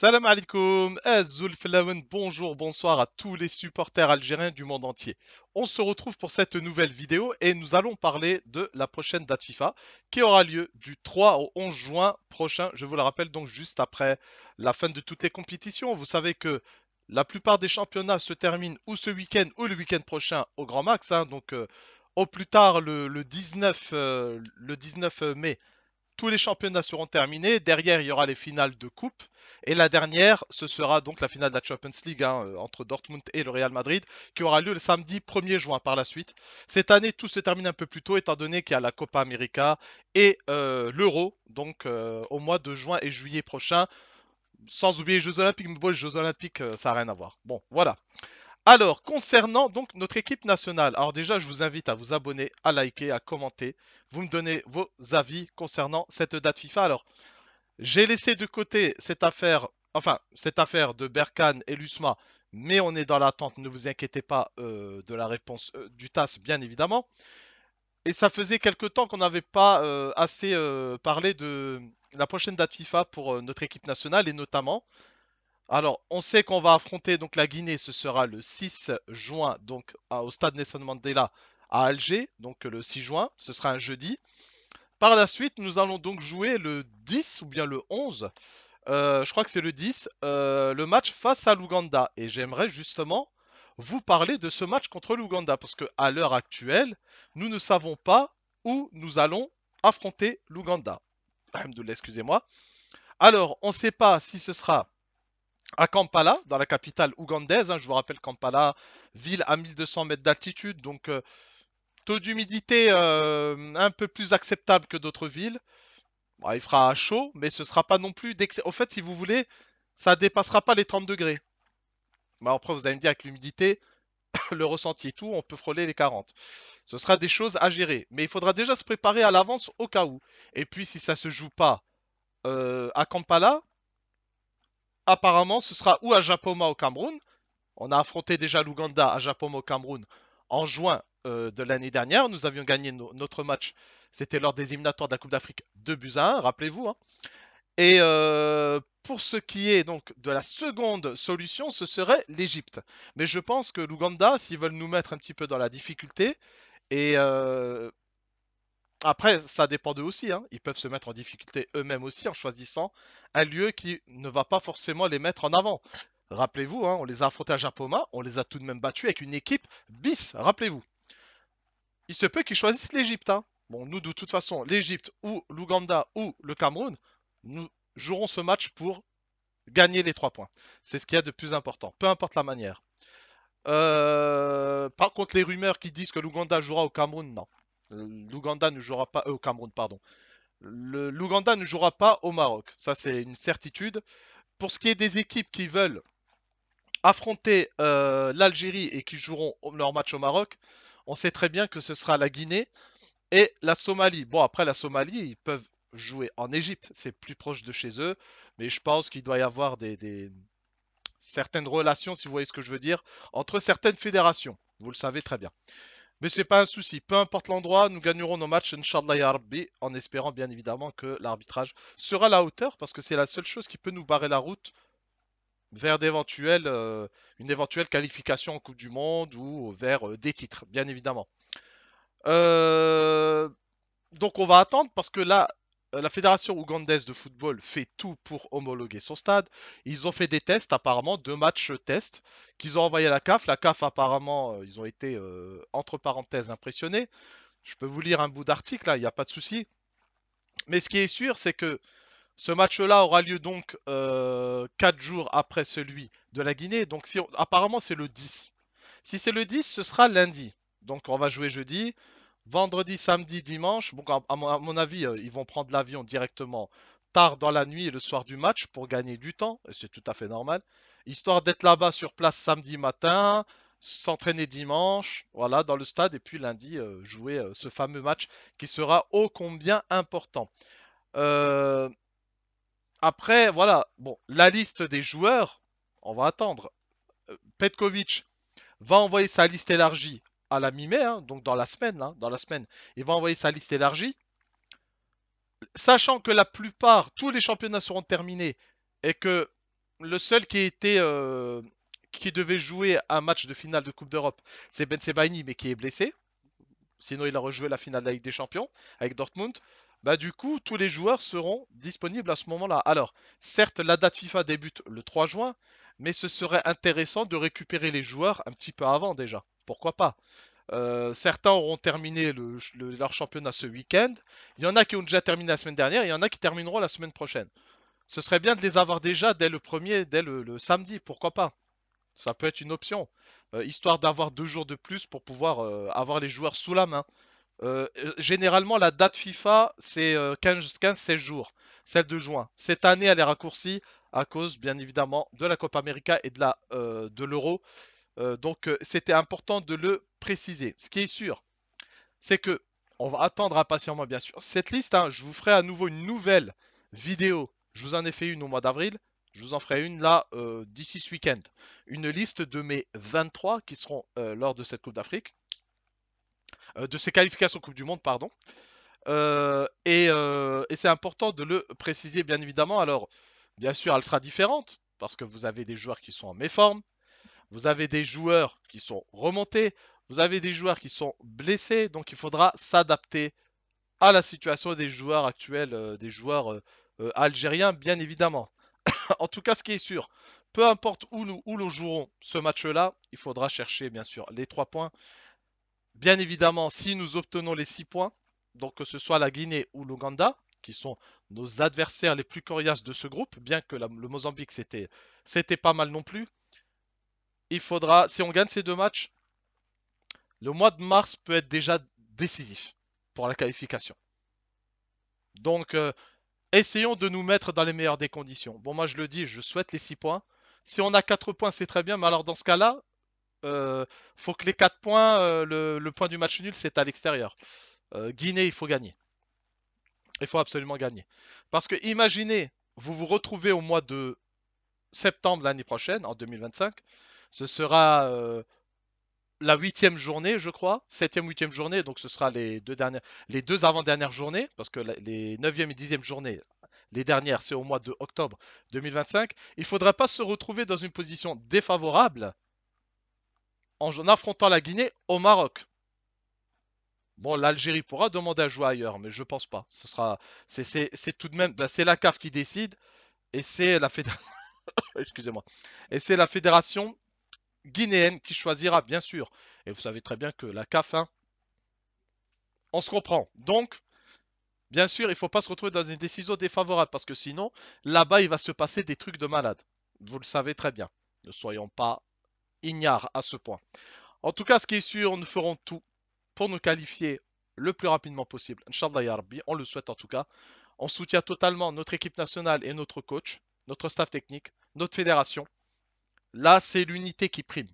Salam alaikum, bonjour, bonsoir à tous les supporters algériens du monde entier. On se retrouve pour cette nouvelle vidéo et nous allons parler de la prochaine date FIFA qui aura lieu du 3 au 11 juin prochain. Je vous le rappelle donc juste après la fin de toutes les compétitions. Vous savez que la plupart des championnats se terminent ou ce week-end ou le week-end prochain au grand max. Hein, donc euh, au plus tard le, 19, le 19 euh, euh, mai tous les championnats seront terminés. Derrière, il y aura les finales de coupe. Et la dernière, ce sera donc la finale de la Champions League hein, euh, entre Dortmund et le Real Madrid, qui aura lieu le samedi 1er juin par la suite. Cette année, tout se termine un peu plus tôt, étant donné qu'il y a la Copa América et euh, l'Euro, donc euh, au mois de juin et juillet prochain. Sans oublier les Jeux Olympiques, mais bon, les Jeux Olympiques, ça n'a rien à voir. Bon, voilà. Alors, concernant donc notre équipe nationale, alors déjà, je vous invite à vous abonner, à liker, à commenter. Vous me donnez vos avis concernant cette date FIFA. Alors, j'ai laissé de côté cette affaire, enfin, cette affaire de Berkane et Lusma, mais on est dans l'attente, ne vous inquiétez pas euh, de la réponse euh, du TAS, bien évidemment. Et ça faisait quelque temps qu'on n'avait pas euh, assez parlé de la prochaine date FIFA pour notre équipe nationale et notamment alors, on sait qu'on va affronter donc la Guinée, ce sera le 6 juin, donc au stade Nelson Mandela à Alger, donc le 6 juin, ce sera un jeudi. Par la suite, nous allons donc jouer le 10 ou bien le 11, euh, je crois que c'est le 10, euh, le match face à l'Ouganda. Et j'aimerais justement vous parler de ce match contre l'Ouganda, parce que à l'heure actuelle, nous ne savons pas où nous allons affronter l'Ouganda. excusez-moi. Alors, on ne sait pas si ce sera à Kampala, dans la capitale ougandaise. Hein, je vous rappelle Kampala, ville à 1200 mètres d'altitude, donc euh, taux d'humidité euh, un peu plus acceptable que d'autres villes. il fera chaud, mais ce sera pas non plus d'excès. Au fait, si vous voulez, ça dépassera pas les 30 degrés. Mais après, vous allez me dire avec l'humidité, le ressenti et tout, on peut frôler les 40. Ce sera des choses à gérer, mais il faudra déjà se préparer à l'avance au cas où. Et puis, si ça se joue pas euh, à Kampala, apparemment, ce sera ou à Japoma au Cameroun. On a affronté déjà l'Ouganda à Japoma au Cameroun en juin euh, de l'année dernière. Nous avions gagné notre match. C'était lors des éliminatoires de la Coupe d'Afrique 2 buts à 1, rappelez-vous. Hein. Et euh, pour ce qui est donc de la seconde solution, ce serait l'Égypte. Mais je pense que l'Ouganda, s'ils veulent nous mettre un petit peu dans la difficulté, et euh, après, ça dépend d'eux aussi. Hein. Ils peuvent se mettre en difficulté eux-mêmes aussi en choisissant un lieu qui ne va pas forcément les mettre en avant. Rappelez-vous, hein, on les a affrontés à Japoma, on les a tout de même battus avec une équipe bis, rappelez-vous. Il se peut qu'ils choisissent l'Égypte. Hein. Bon, nous, de toute façon, l'Égypte ou l'Ouganda ou le Cameroun, nous jouerons ce match pour gagner les trois points. C'est ce qu'il y a de plus important, peu importe la manière. Euh, par contre, les rumeurs qui disent que l'Ouganda jouera au Cameroun, non. Euh, L'Ouganda ne jouera pas euh, au Cameroun, pardon. L'Ouganda ne jouera pas au Maroc. Ça, c'est une certitude. Pour ce qui est des équipes qui veulent affronter euh, l'Algérie et qui joueront leur match au Maroc, on sait très bien que ce sera la Guinée et la Somalie. Bon, après la Somalie, ils peuvent jouer en Égypte, c'est plus proche de chez eux, mais je pense qu'il doit y avoir des, certaines relations, si vous voyez ce que je veux dire, entre certaines fédérations. Vous le savez très bien. Mais c'est pas un souci. Peu importe l'endroit, nous gagnerons nos matchs, Inch'Allah ya en espérant bien évidemment que l'arbitrage sera à la hauteur, parce que c'est la seule chose qui peut nous barrer la route vers euh, une éventuelle qualification en Coupe du Monde ou vers euh, des titres, bien évidemment. Euh, donc on va attendre parce que là, euh, la fédération ougandaise de football fait tout pour homologuer son stade. Ils ont fait des tests, apparemment, deux matchs tests qu'ils ont envoyé à la CAF. La CAF, apparemment, euh, ils ont été, euh, entre parenthèses, impressionnés. Je peux vous lire un bout d'article, il n'y a pas de souci. Mais ce qui est sûr, c'est que ce match-là aura lieu donc quatre 4 jours après celui de la Guinée. Donc, si apparemment, c'est le 10. Si c'est le 10, ce sera lundi. Donc, on va jouer jeudi. Vendredi, samedi, dimanche, bon, à, mon, avis, euh, ils vont prendre l'avion directement tard dans la nuit et le soir du match pour gagner du temps, et c'est tout à fait normal, histoire d'être là-bas sur place samedi matin, s'entraîner dimanche, voilà, dans le stade, et puis lundi, euh, jouer euh, ce fameux match qui sera ô combien important. Après, voilà, bon, la liste des joueurs, on va attendre. Petkovic va envoyer sa liste élargie à la mi-mai, hein, donc dans la semaine, hein, dans la semaine, il va envoyer sa liste élargie. Sachant que la plupart, tous les championnats seront terminés et que le seul qui était, euh, qui devait jouer un match de finale de Coupe d'Europe, c'est Ben Sebaini, mais qui est blessé. Sinon, il a rejoué la finale de la Ligue des Champions avec Dortmund. Bah, du coup, tous les joueurs seront disponibles à ce moment-là. Alors, certes, la date FIFA débute le 3 juin, mais ce serait intéressant de récupérer les joueurs un petit peu avant déjà pourquoi pas. Euh, certains auront terminé leur championnat ce week-end. Il y en a qui ont déjà terminé la semaine dernière, il y en a qui termineront la semaine prochaine. Ce serait bien de les avoir déjà dès le premier, dès le, samedi, pourquoi pas. Ça peut être une option, euh, histoire d'avoir deux jours de plus pour pouvoir euh, avoir les joueurs sous la main. généralement, la date FIFA, c'est 15-16 jours, celle de juin. Cette année, elle est raccourcie à cause, bien évidemment, de la Copa América et de l'Euro euh, donc euh, c'était important de le préciser. Ce qui est sûr, c'est que on va attendre impatiemment bien sûr cette liste. Hein. je vous ferai à nouveau une nouvelle vidéo. Je vous en ai fait une au mois d'avril. Je vous en ferai une là euh, d'ici ce week-end. Une liste de mes 23 qui seront lors de cette Coupe d'Afrique. de ces qualifications Coupe du Monde, pardon. et, et c'est important de le préciser bien évidemment. Alors, bien sûr, elle sera différente parce que vous avez des joueurs qui sont en méforme, vous avez des joueurs qui sont remontés, vous avez des joueurs qui sont blessés, donc il faudra s'adapter à la situation des joueurs actuels, euh, des joueurs euh, euh, algériens, bien évidemment. en tout cas, ce qui est sûr, peu importe où nous, jouerons ce match-là, il faudra chercher, bien sûr, les 3 points. Bien évidemment, si nous obtenons les 6 points, donc que ce soit la Guinée ou l'Ouganda, qui sont nos adversaires les plus coriaces de ce groupe, bien que le Mozambique, c'était pas mal non plus, il faudra, si on gagne ces deux matchs, le mois de mars peut être déjà décisif pour la qualification. Donc, euh, essayons de nous mettre dans les meilleures des conditions. Bon, moi je le dis, je souhaite les 6 points. Si on a 4 points, c'est très bien, mais alors dans ce cas-là, il euh, faut que les 4 points, euh, le, point du match nul, c'est à l'extérieur. Guinée, il faut gagner. Il faut absolument gagner. Parce que imaginez, vous vous retrouvez au mois de septembre l'année prochaine, en 2025, ce sera euh, la huitième journée, je crois, septième, huitième journée, donc ce sera les deux dernières, les deux avant-dernières journées, parce que les neuvième et dixième journées, les dernières, c'est au mois de octobre 2025. Il ne faudra pas se retrouver dans une position défavorable en affrontant la Guinée au Maroc. Bon, l'Algérie pourra demander à jouer ailleurs, mais je ne pense pas. Ce sera, c'est tout de même, ben, c'est la CAF qui décide et c'est la fédération. Excusez-moi. Et c'est la fédération guinéenne qui choisira, bien sûr. Et vous savez très bien que la CAF, hein, on se comprend. Donc, bien sûr, il ne faut pas se retrouver dans une décision défavorable parce que sinon, là-bas, il va se passer des trucs de malade. Vous le savez très bien. Ne soyons pas ignares à ce point. En tout cas, ce qui est sûr, nous ferons tout pour nous qualifier le plus rapidement possible. Inch'Allah on le souhaite en tout cas. On soutient totalement notre équipe nationale et notre coach, notre staff technique, notre fédération. Là, c'est l'unité qui prime.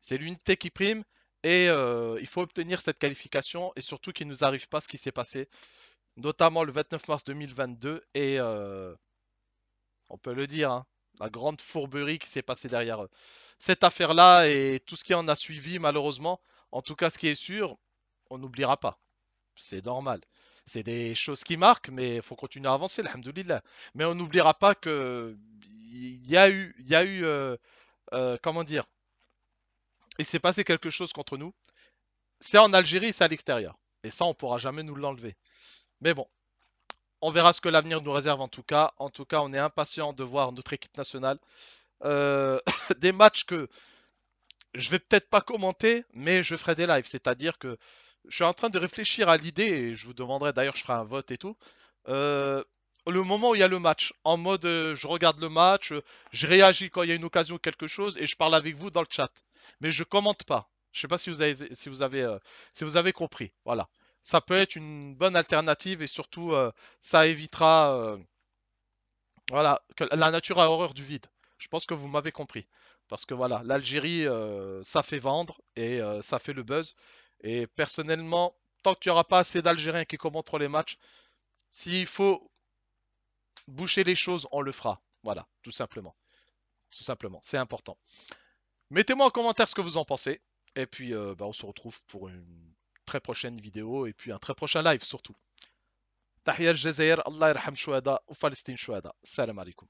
C'est l'unité qui prime et euh, il faut obtenir cette qualification et surtout qu'il ne nous arrive pas ce qui s'est passé, notamment le 29 mars 2022 et euh, on peut le dire, hein, la grande fourberie qui s'est passée derrière eux. Cette affaire-là et tout ce qui en a suivi, malheureusement, en tout cas, ce qui est sûr, on n'oubliera pas. C'est normal. C'est des choses qui marquent, mais il faut continuer à avancer, alhamdoulilah. Mais on n'oubliera pas que il y a eu, il y a eu, euh, euh, comment dire, il s'est passé quelque chose contre nous. C'est en Algérie, c'est à l'extérieur. Et ça, on pourra jamais nous l'enlever. Mais bon, on verra ce que l'avenir nous réserve en tout cas. En tout cas, on est impatient de voir notre équipe nationale. Euh, des matchs que je vais peut-être pas commenter, mais je ferai des lives. C'est-à-dire que je suis en train de réfléchir à l'idée, et je vous demanderai d'ailleurs, je ferai un vote et tout. Euh, le moment où il y a le match, en mode euh, je regarde le match, euh, je réagis quand il y a une occasion ou quelque chose et je parle avec vous dans le chat. Mais je commente pas. Je ne sais pas si vous avez, euh, si vous avez, compris. Voilà. Ça peut être une bonne alternative et surtout ça évitera, voilà, la nature a horreur du vide. Je pense que vous m'avez compris. Parce que voilà, l'Algérie, ça fait vendre et ça fait le buzz. Et personnellement, tant qu'il n'y aura pas assez d'Algériens qui commentent les matchs, s'il faut boucher les choses, on le fera. Voilà, tout simplement. Tout simplement, c'est important. Mettez-moi en commentaire ce que vous en pensez. Et puis, euh, bah, on se retrouve pour une très prochaine vidéo et puis un très prochain live surtout. تحية Allah irham shuhada, ou Palestine shuhada, salam alaikum.